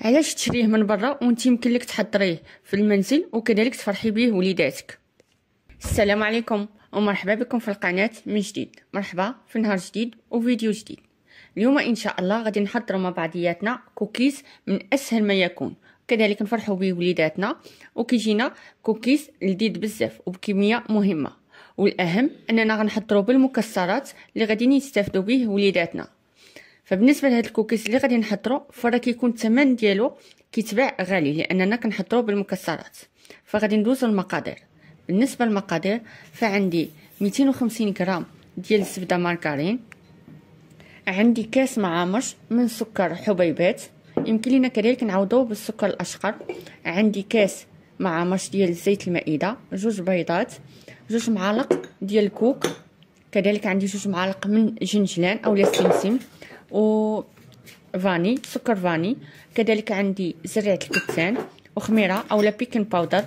علاش تشريه من برا وانت يمكن لك تحضريه في المنزل وكذلك تفرحي به وليداتك السلام عليكم ومرحبا بكم في القناة من جديد مرحبا في نهار جديد وفيديو جديد اليوم ان شاء الله غادي نحضروا مع بعضياتنا كوكيز من اسهل ما يكون كذلك نفرحوا به وليداتنا وكيجينا كوكيز لذيذ بزاف وبكميه مهمه والاهم اننا غنحضروا بالمكسرات اللي غادي يستافدوا به وليداتنا فبالنسبه لهاد الكوكيز اللي غادي نحضرو فراه كيكون الثمن ديالو كيتباع غالي لاننا كنحضرو بالمكسرات فغادي ندوز المقادير بالنسبه للمقادير فعندي 250 غرام ديال الزبده ماركارين عندي كاس معامر من سكر حبيبات يمكن لينا كذلك نعوضوه بالسكر الاشقر عندي كاس معامر ديال زيت المائده جوج بيضات جوج معالق ديال الكوك كذلك عندي جوج معالق من جنجلان او السمسم وفاني فاني سكر فاني كذلك عندي زريعه الكتان وخميره اولا بيكن باودر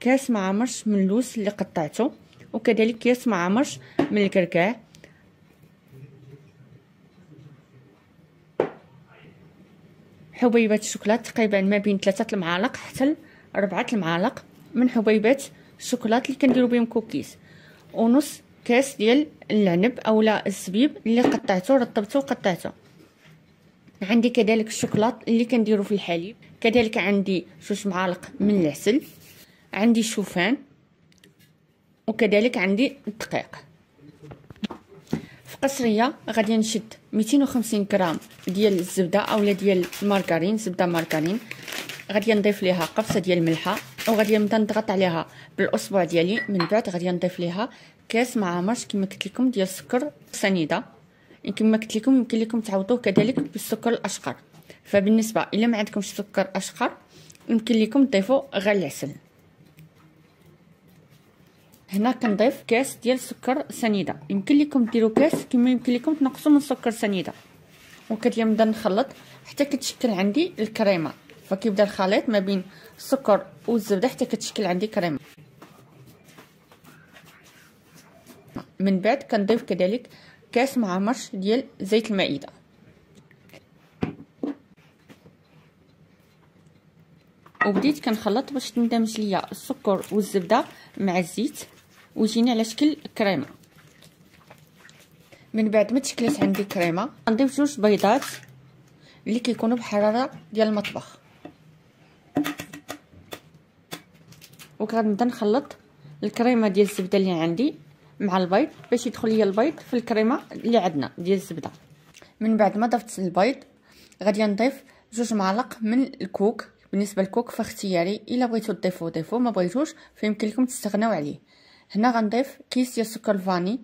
كاس معمرش من اللوز اللي قطعته وكذلك كاس معمرش من الكركاع حبيبات الشوكولات تقريبا ما بين ثلاثة المعالق حتى أربعة المعالق من حبيبات الشوكولات اللي كنديرو بهم كوكيز ونص كاس ديال العنب اولا الزبيب اللي قطعته رطبته وقطعته عندي كذلك الشوكولات اللي كنديرو في الحليب كذلك عندي جوج معالق من العسل عندي الشوفان وكذلك عندي الدقيق في قصريه غادي نشد 250 غرام ديال الزبده اولا ديال المارغرين زبده مارغرين غادي نضيف ليها قفصه ديال الملحه وغادي نبدا نضغط عليها بالاصبع ديالي من بعد غادي نضيف ليها كاس مع مرش كما قلت لكم ديال السكر سنيده يعني كما قلت لكم يمكن لكم تعوضوه كذلك بالسكر الاشقر فبالنسبه الا ما عندكمش سكر اشقر يمكن لكم تضيفوا غير العسل هنا كنضيف كاس ديال سكر سنيده يمكن لكم ديروا كاس كما يمكن لكم تنقصوا من سكر سنيده وكتلي نبدا نخلط حتى كتشكل عندي الكريمه فكيبدا الخليط ما بين السكر والزبده حتى كتشكل عندي كريمه من بعد كنضيف كذلك كاس معمرش ديال زيت المائده وبديت كنخلط باش تندمج ليا السكر والزبده مع الزيت ويجيني على شكل كريمه من بعد ما تشكلت عندي كريمه كنضيف جوج بيضات اللي كيكونوا بحراره ديال المطبخ وكنبدا نخلط الكريمه ديال الزبده اللي عندي مع البيض باش يدخل ليا البيض في الكريمه اللي عندنا ديال الزبده من بعد ما ضفت البيض غادي نضيف جوج معالق من الكوك بالنسبه للكوك فاختياري الا بغيتو تضيفو ضيفو ما بغيتوش فيمكن لكم تستغناو عليه هنا غنضيف كيس ديال السكر الفاني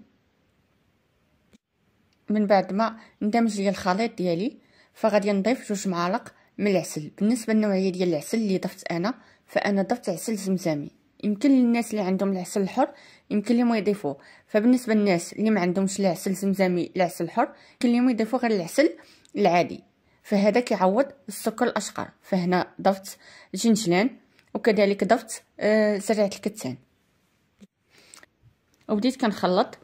من بعد ما ندمج ليا الخليط ديالي فغادي نضيف جوج معالق من العسل بالنسبه للنوعيه ديال العسل اللي ضفت انا فانا ضفت عسل زمزمي يمكن للناس اللي عندهم العسل الحر يمكن لهم يضيفوه فبالنسبه للناس اللي ما عندهمش العسل زمزمي العسل الحر يمكن لهم يضيفوا غير العسل العادي فهذا كيعوض السكر الاشقر فهنا ضفت الجنجلان وكذلك ضفت آه، زرعه الكتان وبديت كنخلط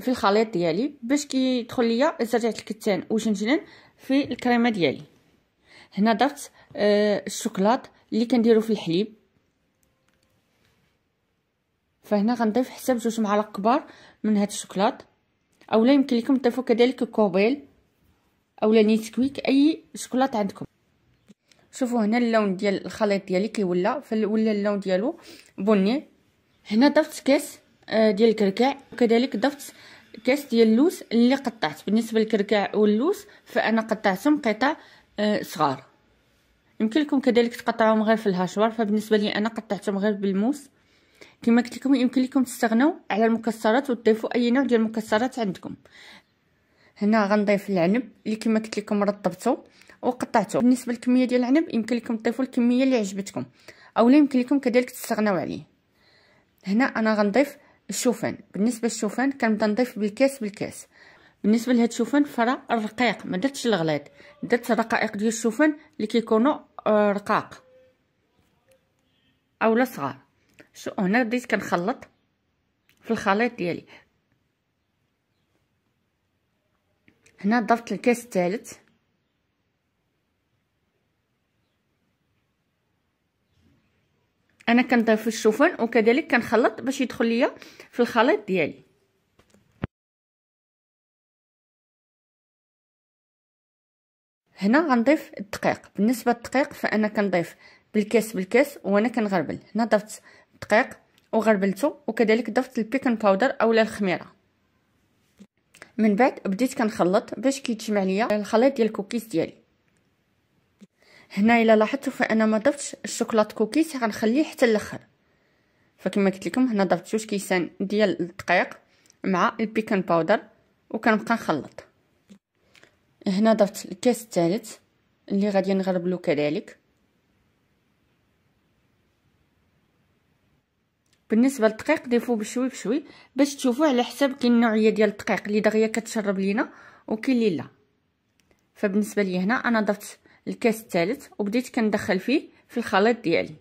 في الخليط ديالي باش كيدخل ليا زرعه الكتان وجنجلان في الكريمه ديالي هنا ضفت آه، الشوكولاته اللي كنديرو في الحليب فهنا غنضيف حساب جوج معالق كبار من هاد الشوكولات اولا يمكن لكم تضيفوا كذلك كوبيل اولا نيتكويك اي شوكولات عندكم شوفوا هنا اللون ديال الخليط ديالي كيولى فولا اللون ديالو بني هنا ضفت كاس آه، ديال الكركاع وكذلك ضفت كاس ديال اللوز اللي قطعت بالنسبه للكركاع واللوز فانا قطعتهم قطع آه، صغار يمكن لكم كذلك تقطعوهم غير في الهاشوار فبالنسبه لي انا قطعتهم غير بالموس كما قلت لكم يمكن لكم تستغنوا على المكسرات وتضيفوا اي نوع ديال المكسرات عندكم هنا غنضيف العنب اللي كما قلت لكم رطبته وقطعته بالنسبه للكميه ديال العنب يمكن لكم تضيفوا الكميه اللي عجبتكم اولا يمكن لكم كذلك تستغناو عليه هنا انا غنضيف الشوفان بالنسبه للشوفان كنبدا نضيف بالكاس بالكاس بالنسبه لهاد الشوفان فرا رقيق ما درتش الغليظ درت رقائق ديال الشوفان اللي كيكونوا آه، رقاق اولا صغار شو هنا بديت كنخلط في الخليط ديالي هنا ضفت الكاس الثالث انا كنضيف الشوفان وكذلك كنخلط باش يدخل ليا في الخليط ديالي هنا غنضيف الدقيق بالنسبه للدقيق فانا كنضيف بالكاس بالكاس وانا كنغربل هنا ضفت الدقيق وغربلته وكذلك ضفت البيكن باودر اولا الخميره من بعد بديت كنخلط باش كيتجمع ليا الخليط ديال الكوكيز ديالي هنا الا لاحظتوا فانا ما ضفتش الشوكولات كوكيز غنخليه حتى الاخر فكما قلت لكم هنا ضفت جوج كيسان ديال الدقيق مع البيكن باودر وكنبقى نخلط هنا ضفت الكاس الثالث اللي غادي نغربلو كذلك بالنسبه للدقيق ضيفو بشوي بشوي باش تشوفوا على حساب كاين النوعيه ديال الدقيق اللي دغيا كتشرب لينا وكاين اللي لا فبالنسبه لي هنا انا ضفت الكاس الثالث وبديت كندخل فيه في الخليط ديالي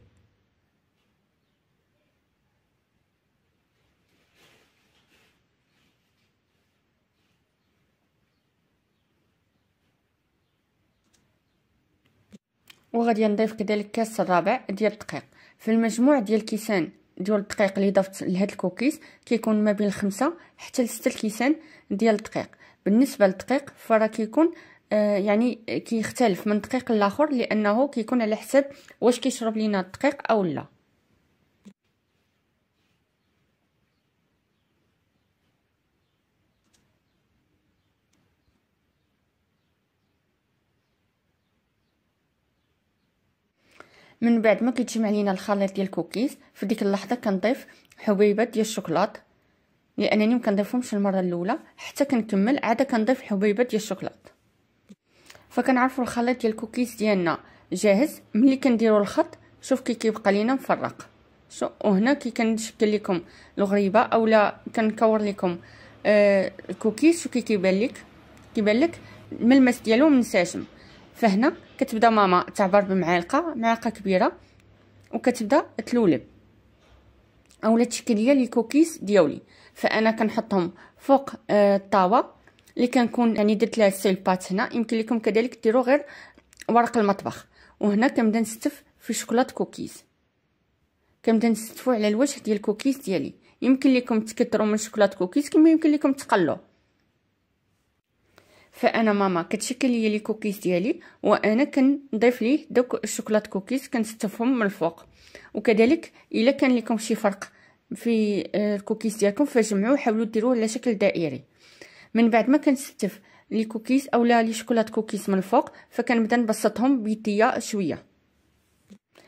وغادي نضيف كذلك كاس الرابع ديال الدقيق في المجموع ديال الكيسان ديال الدقيق اللي ضفت لهاد الكوكيز كيكون ما بين خمسة حتى لستة الكيسان ديال الدقيق بالنسبه للدقيق فراه كيكون آه، يعني كيختلف من دقيق لاخر لانه كيكون على حسب واش كيشرب لينا الدقيق او لا من بعد ما كيتجمع لينا الخليط ديال الكوكيز في ديك اللحظه كنضيف حبيبات ديال الشوكولاط لانني ما كنضيفهمش المره الاولى حتى كنكمل عاده كنضيف حبيبات ديال الشوكولاط فكنعرفوا الخليط ديال الكوكيز ديالنا جاهز ملي كنديروا الخط شوف كي كيبقى لينا مفرق شو وهنا كي كنشكل لكم الغريبه اولا كنكور لكم آه الكوكيز شو كي كيبان لك كيبان لك الملمس ديالو منساجم فهنا كتبدا ماما تعبر بمعلقه معلقه كبيره وكتبدا تلولب اولا هي لي كوكيس ديالي فانا كنحطهم فوق آه، الطاوه لي اللي كنكون يعني درت لها السيلبات هنا يمكن لكم كذلك ديروا غير ورق المطبخ وهنا كنبدا نستف في شوكولات كوكيز كنبدا نستفو على الوجه ديال الكوكيز ديالي يمكن لكم تكثروا من شوكولات كوكيز كما يمكن لكم تقلو فانا ماما كتشكل لي لي كوكيز ديالي وانا كنضيف ليه دوك الشوكولات كوكيز كنستفهم من الفوق وكذلك الا كان لكم شي فرق في آه، الكوكيز ديالكم فجمعوه وحاولوا ديروه على شكل دائري من بعد ما كنستف لي كوكيز اولا لي شوكولات كوكيز من الفوق فكنبدا نبسطهم بيديا شويه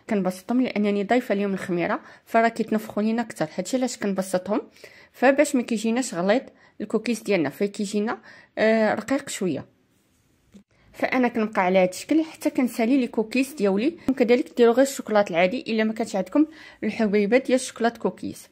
كنبسطهم لانني ضايفه ليهم الخميره فراه كيتنفخوا لينا اكثر هادشي علاش كنبسطهم فباش ما كيجيناش غليظ الكوكيز ديالنا فكيجينا آه رقيق شويه فانا كنبقى على هذا الشكل حتى كنسالي لي كوكيز ديالي وكذلك ديروا غير الشوكولات العادي الا ما كانش عندكم الحبيبات ديال الشوكولات كوكيز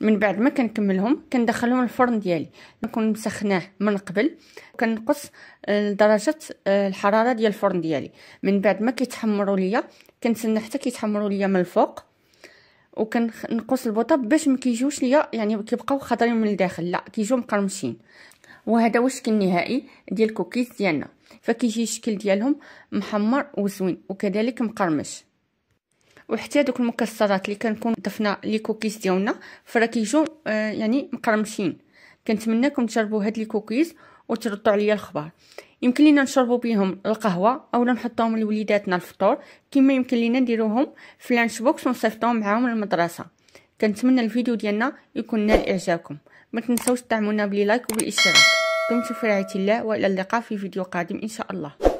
من بعد ما كنكملهم كندخلهم الفرن ديالي نكون مسخناه من قبل وكنقص آه، درجه آه، الحراره ديال الفرن ديالي من بعد ما كيتحمروا ليا كنتسنى حتى كيتحمروا ليا من الفوق وكنقص البوطه باش ما كيجيوش ليا يعني كيبقاو خضرين من الداخل لا كيجيو مقرمشين وهذا هو الشكل النهائي ديال الكوكيز ديالنا فكيجي الشكل ديالهم محمر وزوين وكذلك مقرمش وحتى دوك المكسرات اللي كنكون ضفنا لي كوكيز ديالنا فراه كيجيو آه يعني مقرمشين كنتمنىكم تجربوا هاد لي كوكيز وتردوا عليا الخبر يمكن لينا نشربو بهم القهوه اولا نحطوهم لوليداتنا الفطور كما يمكن لينا نديروهم في لانش بوكس ونصيفطوهم معاهم للمدرسه كنتمنى الفيديو ديالنا يكون نال اعجابكم ما تنساوش تدعمونا بلي لايك وبالاشتراك دمتم في رعايه الله والى اللقاء في فيديو قادم ان شاء الله